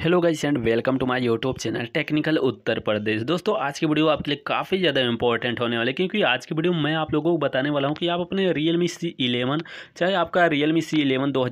hello guys and welcome to my YouTube channel technical Uttar Pradesh दोस्तों आज की वीडियो आपके लिए काफ़ी ज़्यादा इंपॉर्टेंट होने वाले क्योंकि आज की वीडियो मैं आप लोगों को बताने वाला हूं कि आप अपने रियल मी सी इलेवन चाहे आपका रियल मी सी इलेवन दो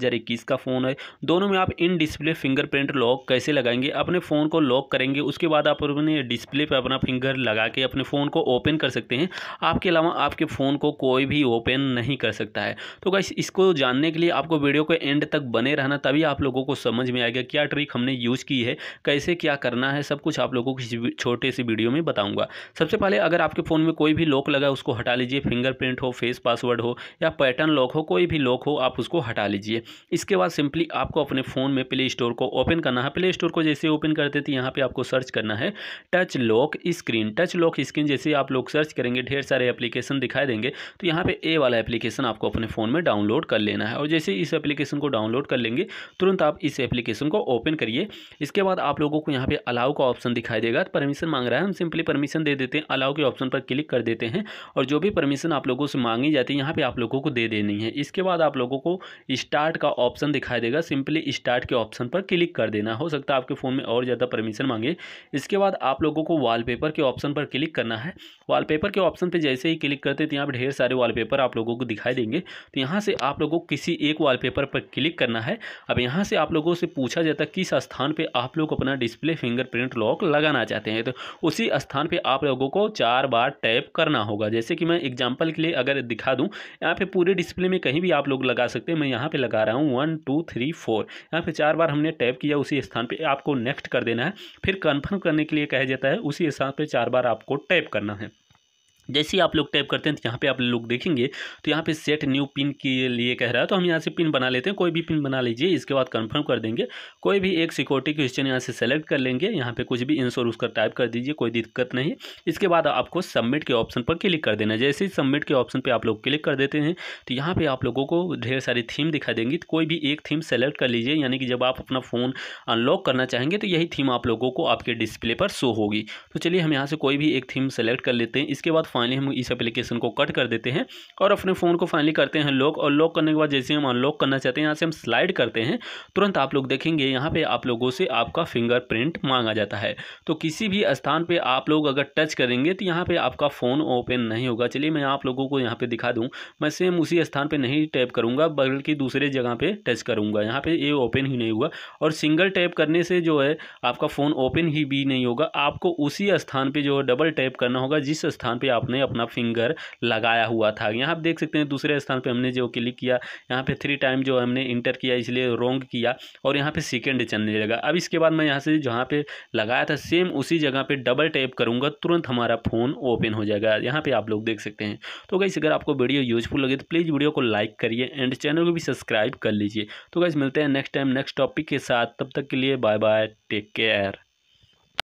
का फ़ोन है दोनों में आप इन डिस्प्ले फिंगरप्रिंट लॉक कैसे लगाएंगे अपने फ़ोन को लॉक करेंगे उसके बाद आप अपने डिस्प्ले पर अपना फिंगर लगा के अपने फ़ोन को ओपन कर सकते हैं आपके अलावा आपके फ़ोन को कोई भी ओपन नहीं कर सकता है तो गाइस इसको जानने के लिए आपको वीडियो को एंड तक बने रहना तभी आप लोगों को समझ में आएगा क्या ट्रिक हमने यूज़ यूज़ की है कैसे क्या करना है सब कुछ आप लोगों को किसी छोटे से वीडियो में बताऊँगा सबसे पहले अगर आपके फ़ोन में कोई भी लॉक लगा उसको हटा लीजिए फिंगरप्रिंट हो फेस पासवर्ड हो या पैटर्न लॉक हो कोई भी लॉक हो आप उसको हटा लीजिए इसके बाद सिंपली आपको अपने फ़ोन में प्ले स्टोर को ओपन करना है प्ले स्टोर को जैसे ओपन करते थे तो यहाँ पर आपको सर्च करना है touch lock screen touch lock screen जैसे आप लोग सर्च करेंगे ढेर सारे एप्लीकेशन दिखाई देंगे तो यहाँ पे ए वाला एप्लीकेशन आपको अपने फ़ोन में डाउनलोड कर लेना है और जैसे इस एप्लीकेशन को डाउनलोड कर लेंगे तुरंत आप इस एप्लीकेशन को ओपन करिए इसके बाद आप लोगों को यहाँ पे अलाउ का ऑप्शन दिखाई देगा परमिशन तो मांग रहा है हम सिंपली परमिशन दे देते हैं अलाउ के ऑप्शन पर क्लिक कर देते हैं और जो भी परमिशन आप लोगों से मांगी जाती है यहाँ पर आप लोगों को दे देनी है इसके बाद आप लोगों को स्टार्ट का ऑप्शन दिखाई देगा सिंपली स्टार्ट के ऑप्शन पर क्लिक कर देना हो सकता है आपके फ़ोन में और ज़्यादा परमिशन मांगे इसके बाद आप लोगों को वाल के ऑप्शन पर क्लिक करना है वाल के ऑप्शन पर जैसे ही क्लिक करते तो यहाँ पर ढेर सारे वाल आप लोगों को दिखाई देंगे तो यहाँ से आप लोगों को किसी एक वाल पर क्लिक करना है अब यहाँ से आप लोगों से पूछा जाता है किस स्थान पे आप लोग अपना डिस्प्ले फिंगरप्रिंट लॉक लगाना चाहते हैं तो उसी स्थान पे आप लोगों को चार बार टैप करना होगा जैसे कि मैं एग्जांपल के लिए अगर दिखा दूं यहाँ पे पूरे डिस्प्ले में कहीं भी आप लोग लगा सकते हैं मैं यहाँ पे लगा रहा हूँ वन टू थ्री फोर यहाँ पे चार बार हमने टैप किया उसी स्थान पर आपको नेक्स्ट कर देना है फिर कन्फर्म करने के लिए कहा जाता है उसी स्थान पर चार बार आपको टैप करना है जैसे ही आप लोग टाइप करते हैं तो यहाँ पे आप लोग देखेंगे तो यहाँ पे सेट न्यू पिन के लिए कह रहा है तो हम यहाँ से पिन बना लेते हैं कोई भी पिन बना लीजिए इसके बाद कंफर्म कर देंगे कोई भी एक सिक्योरिटी क्वेश्चन यहाँ से सेलेक्ट कर लेंगे यहाँ पे कुछ भी इंसोर उसका टाइप कर दीजिए कोई दिक्कत नहीं इसके बाद आपको सबमिट के ऑप्शन पर क्लिक कर देना जैसे ही सबमिट के ऑप्शन पर आप लोग क्लिक कर देते हैं तो यहाँ पर आप लोगों को ढेर सारी थीम दिखाई देंगी तो कोई भी एक थीम सेलेक्ट कर लीजिए यानी कि जब आप अपना फ़ोन अनलॉक करना चाहेंगे तो यही थीम आप लोगों को आपके डिस्प्ले पर शो होगी तो चलिए हम यहाँ से कोई भी एक थीम सेलेक्ट कर लेते हैं इसके बाद फाइनली हम इस एप्लीकेशन को कट कर देते हैं और अपने फ़ोन को फाइनली करते हैं लॉक और लॉक करने के बाद जैसे हम अनलॉक करना चाहते हैं यहाँ से हम स्लाइड करते हैं तुरंत आप लोग देखेंगे यहाँ पर आप लोगों से आपका फिंगरप्रिंट मांगा जाता है तो किसी भी स्थान पर आप लोग अगर टच करेंगे तो यहाँ पर आपका फ़ोन ओपन नहीं होगा चलिए मैं आप लोगों को यहाँ पर दिखा दूँ मैं सेम उसी स्थान पर नहीं टैप करूँगा बल्कि दूसरे जगह पर टच करूँगा यहाँ पर ये ओपन ही नहीं हुआ और सिंगल टैप करने से जो है आपका फ़ोन ओपन ही भी नहीं होगा आपको उसी स्थान पर जो है डबल टैप करना होगा जिस स्थान पर आप आपने अपना फिंगर लगाया हुआ था यहाँ आप देख सकते हैं दूसरे स्थान पर हमने जो क्लिक किया यहाँ पर थ्री टाइम जो हमने इंटर किया इसलिए रोंग किया और यहाँ पर सेकेंड चलने लगा अब इसके बाद मैं यहाँ से जहाँ पर लगाया था सेम उसी जगह पर डबल टैप करूँगा तुरंत हमारा फ़ोन ओपन हो जाएगा यहाँ पर आप लोग देख सकते हैं तो गाइस अगर आपको वीडियो यूजफुल लगे तो प्लीज़ वीडियो को लाइक करिए एंड चैनल को भी सब्सक्राइब कर लीजिए तो गाइस मिलते हैं नेक्स्ट टाइम नेक्स्ट टॉपिक के साथ तब तक के लिए बाय बाय टेक केयर